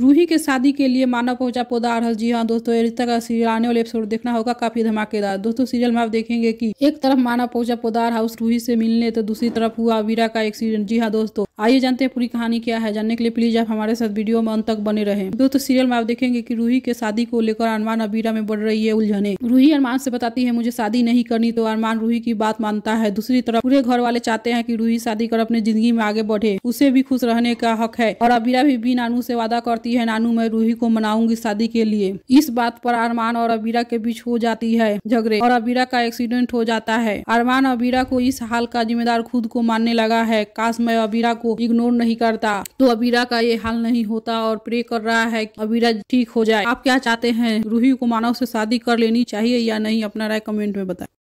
रूही के शादी के लिए मानव पहुंचा पौधा अरहल जी हाँ दोस्तों ये रिश्ता का सीरियल आने वाले एपिसोड देखना होगा काफी धमाकेदार दोस्तों सीरियल में आप देखेंगे कि एक तरफ मानव पहुंचा पौधा हाउस रूही से मिलने तो दूसरी तरफ हुआ वीरा का एक्सीडेंट जी हाँ दोस्तों आइए जानते हैं पूरी कहानी क्या है जानने के लिए प्लीज आप हमारे साथ वीडियो में अंत तक बने रहे दोस्तों सीरियल में आप देखेंगे की रूही के शादी को लेकर अरमान अबीरा में बढ़ रही है उलझने रूही अरमान से बताती है मुझे शादी नहीं करनी तो अरमान रूही की बात मानता है दूसरी तरफ पूरे घर वाले चाहते हैं की रूही शादी कर अपने जिंदगी में आगे बढ़े उसे भी खुश रहने का हक है और अबीरा भी, बी नानू से वादा करती है नानू मैं रूही को मनाऊंगी शादी के लिए इस बात पर अरमान और अबीरा के बीच हो जाती है झगड़े और अबीरा का एक्सीडेंट हो जाता है अरमान अबीरा को इस हाल का जिम्मेदार खुद को मानने लगा है काश मैं अबीरा को को इग्नोर नहीं करता तो अबीरा का ये हाल नहीं होता और प्रे कर रहा है कि अबीरा ठीक हो जाए आप क्या चाहते हैं रूही को मानव से शादी कर लेनी चाहिए या नहीं अपना राय कमेंट में बताए